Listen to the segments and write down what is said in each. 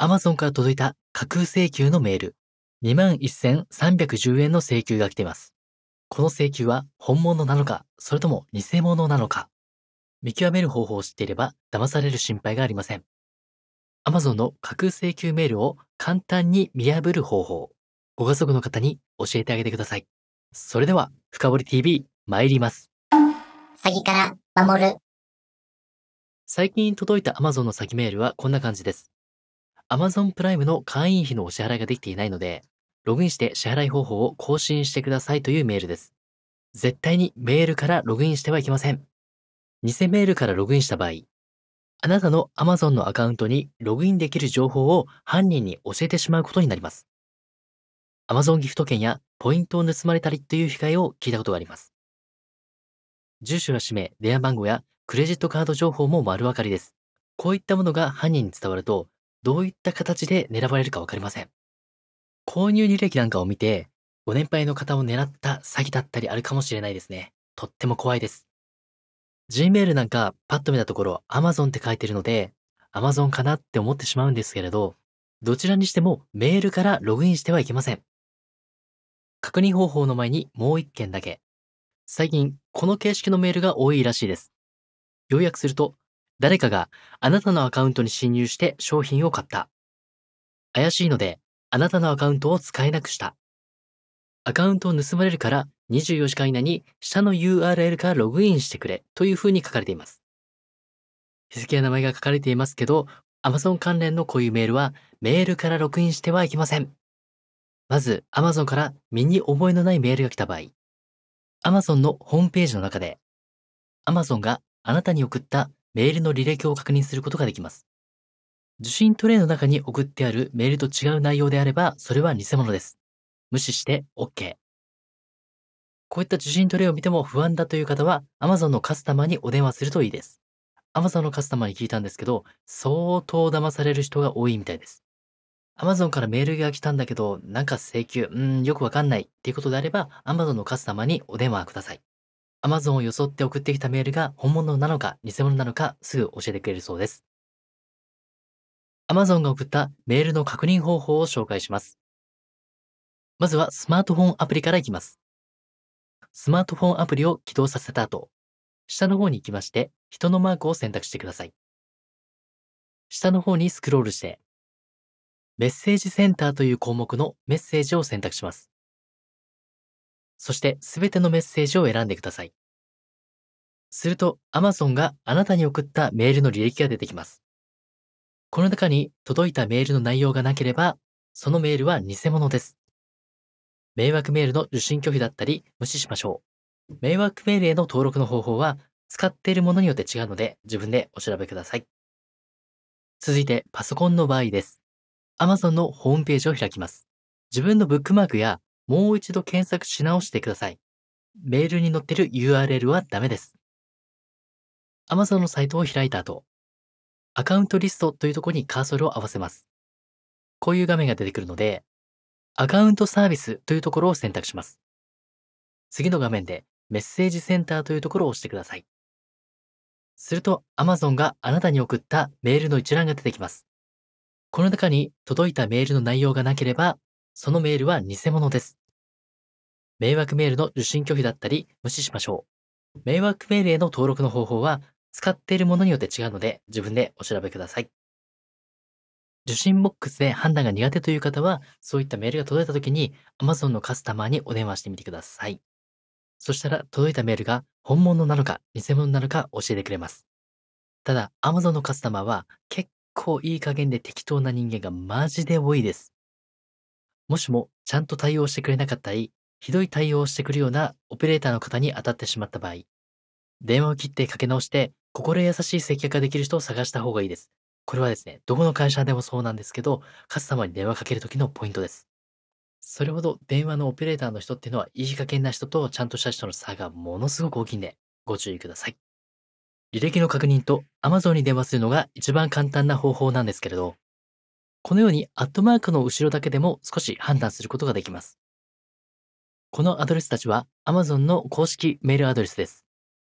Amazon から届いた架空請求のメール、21,310円の請求が来ています。この請求は本物なのか、それとも偽物なのか。見極める方法を知っていれば騙される心配がありません。Amazon の架空請求メールを簡単に見破る方法、ご家族の方に教えてあげてください。それでは、深掘り TV 参ります。詐欺から守る。最近届いた Amazon の詐欺メールはこんな感じです。Amazon プライムの会員費のお支払いができていないので、ログインして支払い方法を更新してくださいというメールです。絶対にメールからログインしてはいけません。偽メールからログインした場合、あなたの Amazon のアカウントにログインできる情報を犯人に教えてしまうことになります。Amazon ギフト券やポイントを盗まれたりという被害を聞いたことがあります。住所や氏名、電話番号やクレジットカード情報も丸分かりです。こういったものが犯人に伝わると、どういった形で狙われるか分かりません。購入履歴なんかを見て、ご年配の方を狙った詐欺だったりあるかもしれないですね。とっても怖いです。Gmail なんかパッと見たところ Amazon って書いてるので、Amazon かなって思ってしまうんですけれど、どちらにしてもメールからログインしてはいけません。確認方法の前にもう一件だけ。最近、この形式のメールが多いらしいです。要約すると、誰かがあなたのアカウントに侵入して商品を買った。怪しいので、あなたのアカウントを使えなくした。アカウントを盗まれるから24時間以内に下の URL からログインしてくれという風に書かれています。日付や名前が書かれていますけど、Amazon 関連のこういうメールはメールからログインしてはいけません。まず Amazon から身に覚えのないメールが来た場合、Amazon のホームページの中で、Amazon があなたに送ったメールの履歴を確認することができます。受信トレイの中に送ってあるメールと違う内容であれば、それは偽物です。無視して OK。こういった受信トレイを見ても不安だという方は、Amazon のカスタマーにお電話するといいです。Amazon のカスタマーに聞いたんですけど、相当騙される人が多いみたいです。Amazon からメールが来たんだけど、なんか請求、うん、よくわかんないっていうことであれば、Amazon のカスタマーにお電話ください。Amazon を装って送ってきたメールが本物なのか偽物なのかすぐ教えてくれるそうです。Amazon が送ったメールの確認方法を紹介します。まずはスマートフォンアプリからいきます。スマートフォンアプリを起動させた後、下の方に行きまして、人のマークを選択してください。下の方にスクロールして、メッセージセンターという項目のメッセージを選択します。そしてすべてのメッセージを選んでください。すると Amazon があなたに送ったメールの履歴が出てきます。この中に届いたメールの内容がなければ、そのメールは偽物です。迷惑メールの受信拒否だったり無視しましょう。迷惑メールへの登録の方法は使っているものによって違うので自分でお調べください。続いてパソコンの場合です。Amazon のホームページを開きます。自分のブックマークやもう一度検索し直してください。メールに載ってる URL はダメです。Amazon のサイトを開いた後、アカウントリストというところにカーソルを合わせます。こういう画面が出てくるので、アカウントサービスというところを選択します。次の画面でメッセージセンターというところを押してください。すると Amazon があなたに送ったメールの一覧が出てきます。この中に届いたメールの内容がなければそのメールは偽物です。迷惑メールの受信拒否だったり無視しましょう。迷惑メールへの登録の方法は使っているものによって違うので自分でお調べください。受信ボックスで判断が苦手という方はそういったメールが届いた時に Amazon のカスタマーにお電話してみてください。そしたら届いたメールが本物なのか偽物なのか教えてくれます。ただ Amazon のカスタマーは結構いい加減で適当な人間がマジで多いです。もしもちゃんと対応してくれなかったり、ひどい対応をしてくるようなオペレーターの方に当たってしまった場合、電話を切ってかけ直して、心優しい接客ができる人を探した方がいいです。これはですね、どこの会社でもそうなんですけど、カスタマーに電話かけるときのポイントです。それほど電話のオペレーターの人っていうのはいい加減な人とちゃんとした人の差がものすごく大きいんで、ご注意ください。履歴の確認と Amazon に電話するのが一番簡単な方法なんですけれど、このようにアットマークの後ろだけでも少し判断することができます。このアドレスたちは Amazon の公式メールアドレスです。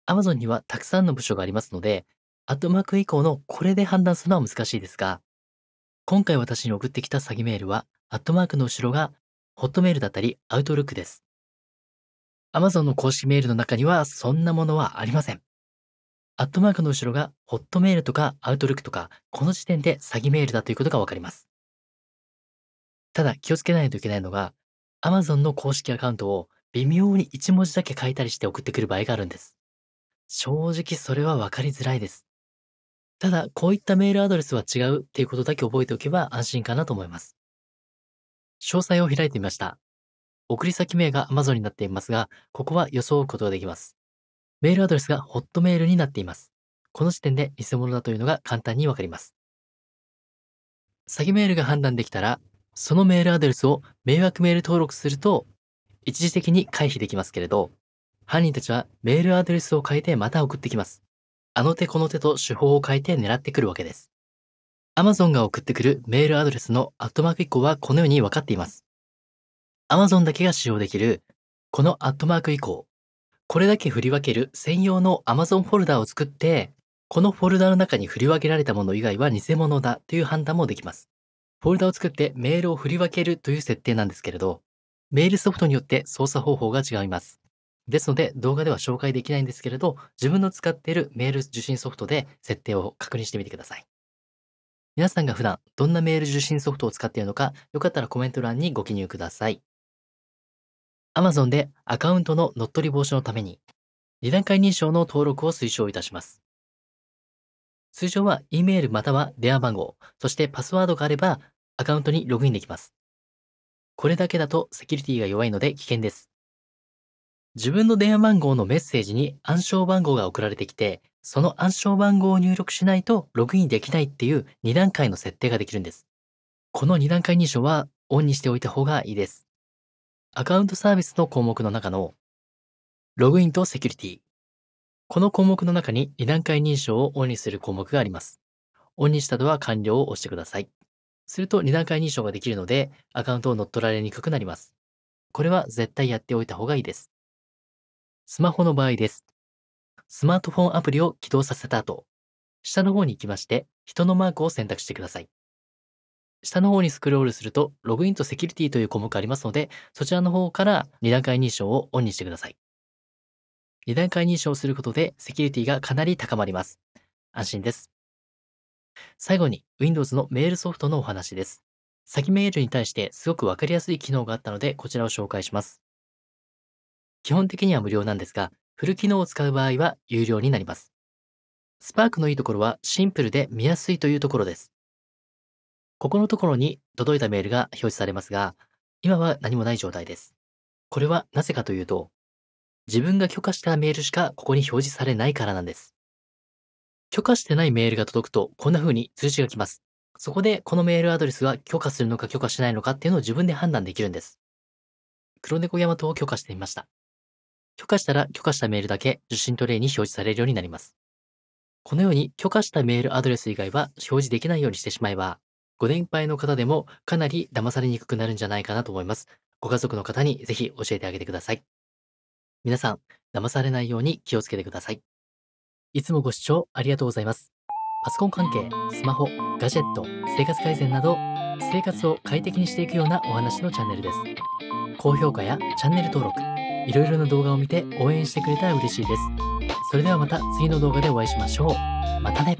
Amazon にはたくさんの部署がありますので、アットマーク以降のこれで判断するのは難しいですが、今回私に送ってきた詐欺メールは、アットマークの後ろがホットメールだったりアウトルックです。Amazon の公式メールの中にはそんなものはありません。アットマークの後ろがホットメールとかアウトルックとか、この時点で詐欺メールだということがわかります。ただ気をつけないといけないのが、Amazon の公式アカウントを微妙に1文字だけ書いたりして送ってくる場合があるんです。正直それはわかりづらいです。ただ、こういったメールアドレスは違うっていうことだけ覚えておけば安心かなと思います。詳細を開いてみました。送り先名が Amazon になっていますが、ここは装うことができます。メールアドレスがホットメールになっています。この時点で偽物だというのが簡単にわかります。詐欺メールが判断できたら、そのメールアドレスを迷惑メール登録すると、一時的に回避できますけれど、犯人たちはメールアドレスを変えてまた送ってきます。あの手この手と手法を変えて狙ってくるわけです。Amazon が送ってくるメールアドレスのアットマーク以降はこのように分かっています。Amazon だけが使用できる、このアットマーク以降これだけ振り分ける専用の Amazon フォルダを作って、このフォルダの中に振り分けられたもの以外は偽物だという判断もできます。フォルダを作ってメールを振り分けるという設定なんですけれど、メールソフトによって操作方法が違います。ですので、動画では紹介できないんですけれど、自分の使っているメール受信ソフトで設定を確認してみてください。皆さんが普段どんなメール受信ソフトを使っているのか、よかったらコメント欄にご記入ください。Amazon でアカウントの乗っ取り防止のために、2段階認証の登録を推奨いたします。通常は E メールまたは電話番号、そしてパスワードがあればアカウントにログインできます。これだけだとセキュリティが弱いので危険です。自分の電話番号のメッセージに暗証番号が送られてきて、その暗証番号を入力しないとログインできないっていう2段階の設定ができるんです。この2段階認証はオンにしておいた方がいいです。アカウントサービスの項目の中のログインとセキュリティ。この項目の中に2段階認証をオンにする項目があります。オンにした後は完了を押してください。すると2段階認証ができるのでアカウントを乗っ取られにくくなります。これは絶対やっておいた方がいいです。スマホの場合です。スマートフォンアプリを起動させた後、下の方に行きまして人のマークを選択してください。下の方にスクロールすると、ログインとセキュリティという項目がありますので、そちらの方から2段階認証をオンにしてください。2段階認証をすることで、セキュリティがかなり高まります。安心です。最後に、Windows のメールソフトのお話です。先メールに対してすごくわかりやすい機能があったので、こちらを紹介します。基本的には無料なんですが、フル機能を使う場合は有料になります。Spark のいいところはシンプルで見やすいというところです。ここのところに届いたメールが表示されますが、今は何もない状態です。これはなぜかというと、自分が許可したメールしかここに表示されないからなんです。許可してないメールが届くと、こんな風に通知が来ます。そこで、このメールアドレスは許可するのか許可しないのかっていうのを自分で判断できるんです。黒猫ヤマトを許可してみました。許可したら許可したメールだけ受信トレイに表示されるようになります。このように許可したメールアドレス以外は表示できないようにしてしまえば、ご年配の方でもかなり騙されにくくなるんじゃないかなと思います。ご家族の方にぜひ教えてあげてください。皆さん、騙されないように気をつけてください。いつもご視聴ありがとうございます。パソコン関係、スマホ、ガジェット、生活改善など、生活を快適にしていくようなお話のチャンネルです。高評価やチャンネル登録、いろいろな動画を見て応援してくれたら嬉しいです。それではまた次の動画でお会いしましょう。またね